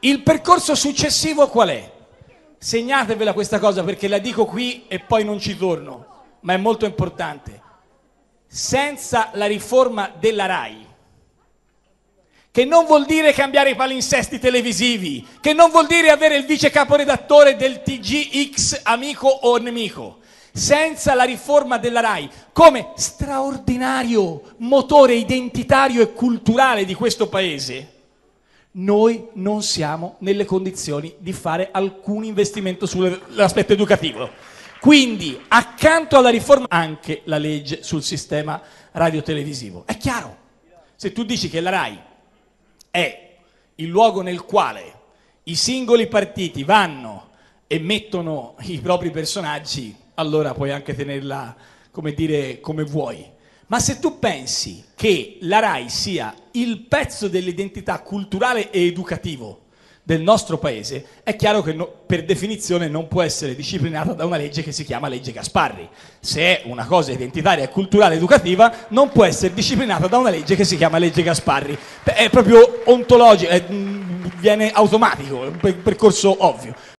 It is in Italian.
Il percorso successivo qual è? Segnatevela questa cosa perché la dico qui e poi non ci torno, ma è molto importante. Senza la riforma della RAI, che non vuol dire cambiare i palinsesti televisivi, che non vuol dire avere il vice caporedattore del TGX amico o nemico, senza la riforma della RAI come straordinario motore identitario e culturale di questo paese noi non siamo nelle condizioni di fare alcun investimento sull'aspetto educativo. Quindi accanto alla riforma anche la legge sul sistema radiotelevisivo. È chiaro, se tu dici che la RAI è il luogo nel quale i singoli partiti vanno e mettono i propri personaggi, allora puoi anche tenerla, come dire, come vuoi. Ma se tu pensi che la RAI sia il pezzo dell'identità culturale e educativo del nostro paese, è chiaro che no, per definizione non può essere disciplinata da una legge che si chiama legge Gasparri. Se è una cosa identitaria, culturale, educativa, non può essere disciplinata da una legge che si chiama legge Gasparri. È proprio ontologico, è, mm, viene automatico, è un percorso ovvio.